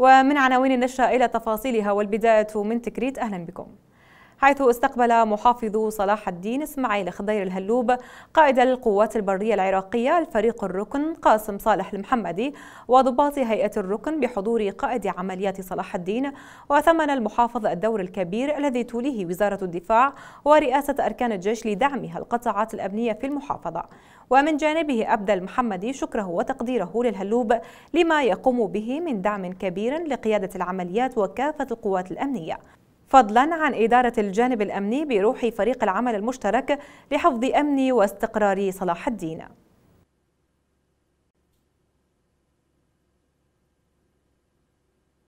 ومن عناوين النشرة إلى تفاصيلها والبداية من تكريت أهلا بكم حيث استقبل محافظ صلاح الدين اسماعيل خضير الهلوب قائد القوات البرية العراقية الفريق الركن قاسم صالح المحمدي وضباط هيئة الركن بحضور قائد عمليات صلاح الدين وثمن المحافظ الدور الكبير الذي توليه وزارة الدفاع ورئاسة أركان الجيش لدعمها القطاعات الأمنية في المحافظة ومن جانبه أبدى المحمدي شكره وتقديره للهلوب لما يقوم به من دعم كبير لقيادة العمليات وكافة القوات الأمنية فضلا عن إدارة الجانب الأمني بروح فريق العمل المشترك لحفظ أمن واستقرار صلاح الدين